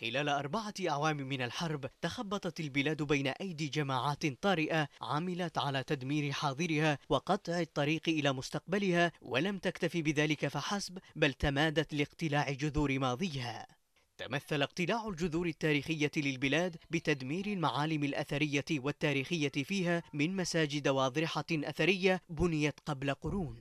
خلال أربعة أعوام من الحرب تخبطت البلاد بين أيدي جماعات طارئة عملت على تدمير حاضرها وقطع الطريق إلى مستقبلها ولم تكتفي بذلك فحسب بل تمادت لاقتلاع جذور ماضيها تمثل اقتلاع الجذور التاريخية للبلاد بتدمير المعالم الأثرية والتاريخية فيها من مساجد واضرحة أثرية بنيت قبل قرون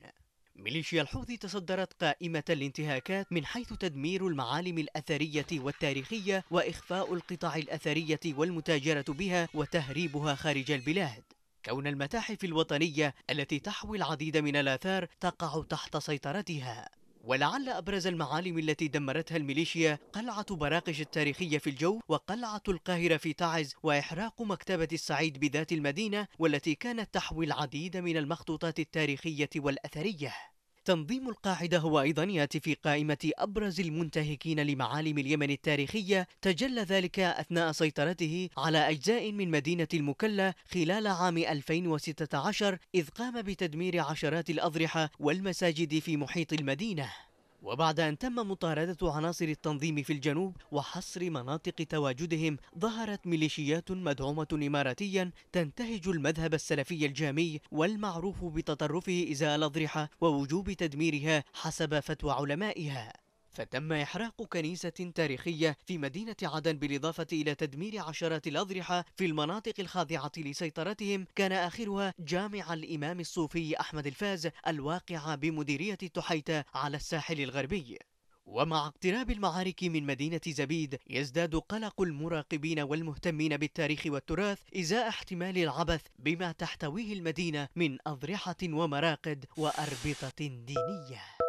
ميليشيا الحوثي تصدرت قائمة الانتهاكات من حيث تدمير المعالم الأثرية والتاريخية وإخفاء القطع الأثرية والمتاجرة بها وتهريبها خارج البلاد كون المتاحف الوطنية التي تحوي العديد من الآثار تقع تحت سيطرتها ولعل أبرز المعالم التي دمرتها الميليشيا قلعة براقش التاريخية في الجو وقلعة القاهرة في تعز وإحراق مكتبة السعيد بذات المدينة والتي كانت تحوي العديد من المخطوطات التاريخية والأثرية تنظيم القاعدة هو أيضا يأتي في قائمة أبرز المنتهكين لمعالم اليمن التاريخية تجلى ذلك أثناء سيطرته على أجزاء من مدينة المكلا خلال عام 2016 إذ قام بتدمير عشرات الأضرحة والمساجد في محيط المدينة وبعد أن تم مطاردة عناصر التنظيم في الجنوب وحصر مناطق تواجدهم ظهرت ميليشيات مدعومة إماراتيا تنتهج المذهب السلفي الجامي والمعروف بتطرفه إزاء الأضرحة ووجوب تدميرها حسب فتوى علمائها فتم إحراق كنيسة تاريخية في مدينة عدن بالإضافة إلى تدمير عشرات الأضرحة في المناطق الخاضعة لسيطرتهم كان آخرها جامع الإمام الصوفي أحمد الفاز الواقع بمديرية التحيتة على الساحل الغربي ومع اقتراب المعارك من مدينة زبيد يزداد قلق المراقبين والمهتمين بالتاريخ والتراث إزاء احتمال العبث بما تحتويه المدينة من أضرحة ومراقد وأربطة دينية